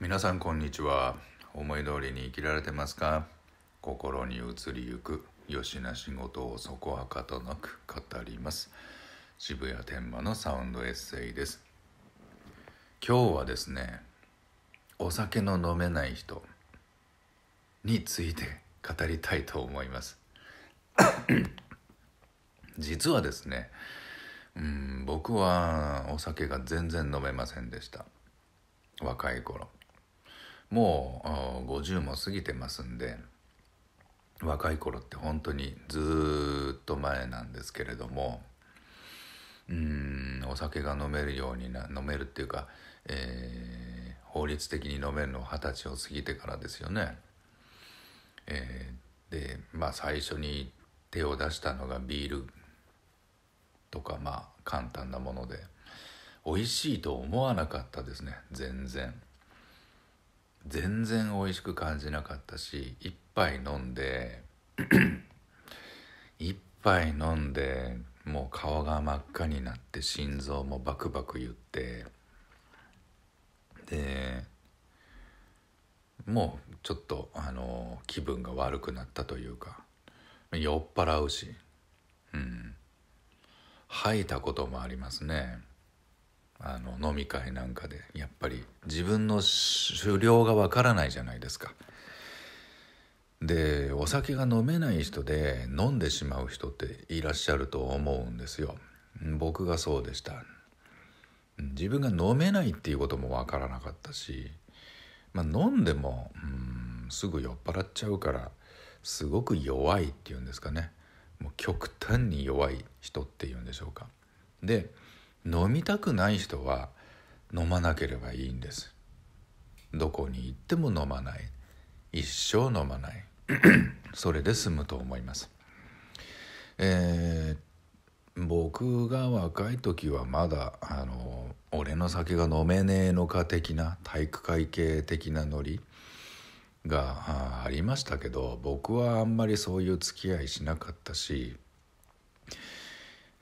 皆さんこんにちは思い通りに生きられてますか心に移りゆくよしな仕事をそこはかとなく語ります渋谷天満のサウンドエッセイです今日はですねお酒の飲めない人について語りたいと思います 実はですねうん僕はお酒が全然飲めませんでした若い頃もう50も過ぎてますんで若い頃って本当にずっと前なんですけれどもうんお酒が飲めるようにな飲めるっていうか、えー、法律的に飲めるのは二十歳を過ぎてからですよね。えー、でまあ最初に手を出したのがビールとかまあ簡単なもので美味しいと思わなかったですね全然。全然美味しく感じなかったし一杯飲んで 一杯飲んでもう顔が真っ赤になって心臓もバクバク言ってでもうちょっとあの気分が悪くなったというか酔っ払うしうん吐いたこともありますね。あの飲み会なんかでやっぱり自分の狩猟がわからないじゃないですか。でお酒が飲めない人で飲んでしまう人っていらっしゃると思うんですよ。僕がそうでした。自分が飲めないっていうこともわからなかったし、まあ、飲んでもうんすぐ酔っ払っちゃうからすごく弱いっていうんですかねもう極端に弱い人っていうんでしょうか。で飲みたくない人は飲まなければいいんですどこに行っても飲まない一生飲まない それで済むと思いますえー、僕が若い時はまだあの俺の酒が飲めねえのか的な体育会系的なノリがありましたけど僕はあんまりそういう付き合いしなかったし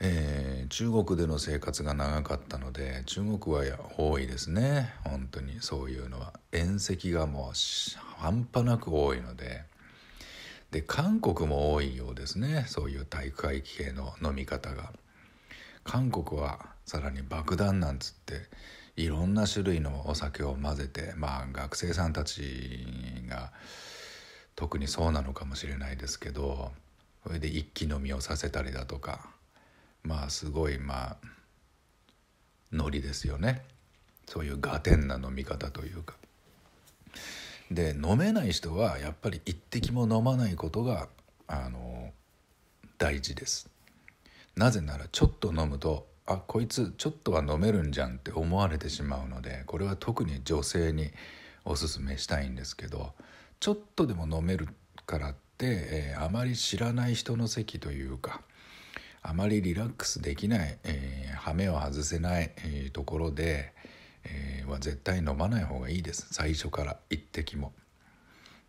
えー、中国での生活が長かったので中国は多いですね本当にそういうのは宴席がもう半端なく多いのでで韓国も多いようですねそういう体育会系の飲み方が韓国はさらに爆弾なんつっていろんな種類のお酒を混ぜてまあ学生さんたちが特にそうなのかもしれないですけどそれで一気飲みをさせたりだとかまあすごいまあノリですよねそういうガテンな飲み方というか。で飲めない人はやっぱり一滴も飲まないことがあの大事ですなぜならちょっと飲むとあこいつちょっとは飲めるんじゃんって思われてしまうのでこれは特に女性におすすめしたいんですけどちょっとでも飲めるからって、えー、あまり知らない人の席というかあまりリラックスできない、えー、羽目を外せない、えー、ところで、えー、は絶対飲まない方がいいです最初から一滴も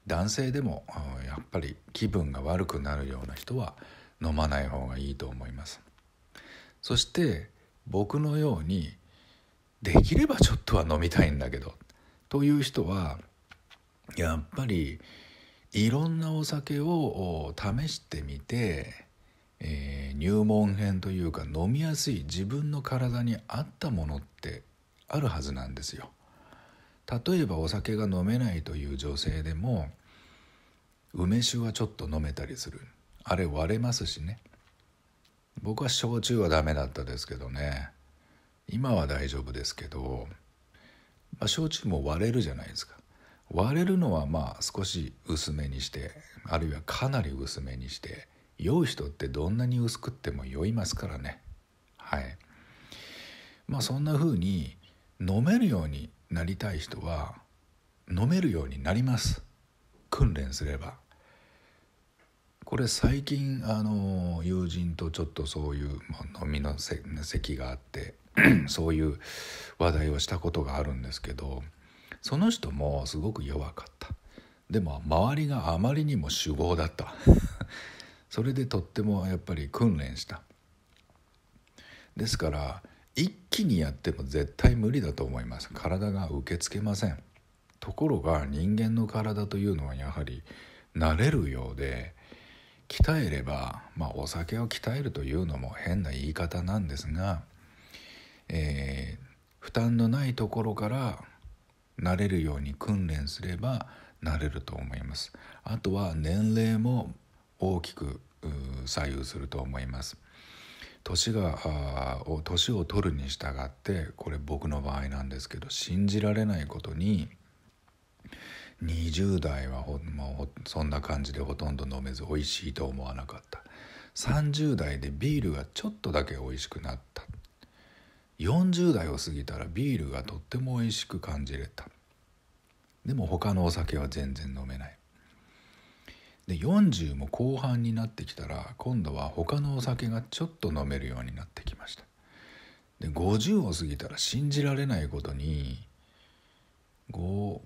男性でもやっぱり気分が悪くなるような人は飲まない方がいいと思いますそして僕のようにできればちょっとは飲みたいんだけどという人はやっぱりいろんなお酒を試してみてえー、入門編というか飲みやすい自分の体に合ったものってあるはずなんですよ。例えばお酒が飲めないという女性でも梅酒はちょっと飲めたりするあれ割れますしね僕は焼酎はダメだったですけどね今は大丈夫ですけど、まあ、焼酎も割れるじゃないですか割れるのはまあ少し薄めにしてあるいはかなり薄めにして良い人ってどんなに薄くっても酔いますからねはいまあそんな風に飲めるようになりたい人は飲めるようになります訓練すればこれ最近あの友人とちょっとそういう、まあ、飲みの席があって そういう話題をしたことがあるんですけどその人もすごく弱かったでも周りがあまりにも酒豪だった それでとってもやっぱり訓練したですから一気にやっても絶対無理だと思います体が受け付けませんところが人間の体というのはやはり慣れるようで鍛えれば、まあ、お酒を鍛えるというのも変な言い方なんですが、えー、負担のないところから慣れるように訓練すれば慣れると思いますあとは年齢も大きく左右すると思います。年が年を取るに従ってこれ僕の場合なんですけど信じられないことに20代はほ、まあ、そんな感じでほとんど飲めず美味しいと思わなかった30代でビールがちょっとだけ美味しくなった40代を過ぎたらビールがとっても美味しく感じれたでも他のお酒は全然飲めないで40も後半になってきたら今度は他のお酒がちょっと飲めるようになってきましたで50を過ぎたら信じられないことに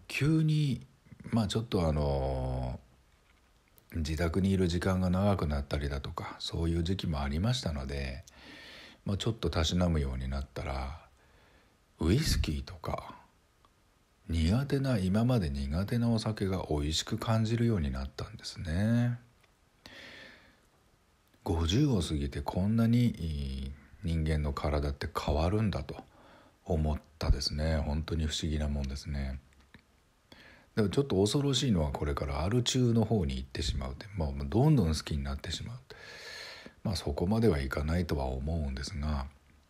急にまあちょっとあの自宅にいる時間が長くなったりだとかそういう時期もありましたので、まあ、ちょっとたしなむようになったらウイスキーとか苦手な今まで苦手なお酒が美味しく感じるようになったんですね50を過ぎてこんなに人間の体って変わるんだと思ったですね本当に不思議なもんですねでもちょっと恐ろしいのはこれからアル中の方に行ってしまうってもうどんどん好きになってしまうまあそこまではいかないとは思うんですが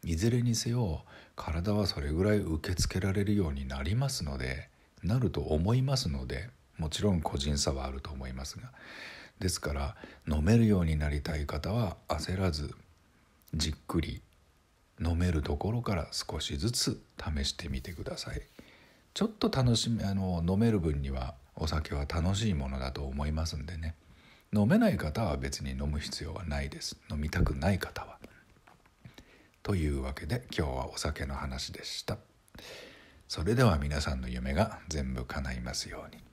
いずれにせよ体はそれぐらい受け付けられるようになりますのでなると思いますのでもちろん個人差はあると思いますがですから飲めるようになりたい方は焦らずじっくり飲めるところから少しずつ試してみてくださいちょっと楽しみあの飲める分にはお酒は楽しいものだと思いますんでね飲めない方は別に飲む必要はないです飲みたくない方はというわけで今日はお酒の話でした。それでは皆さんの夢が全部叶いますように。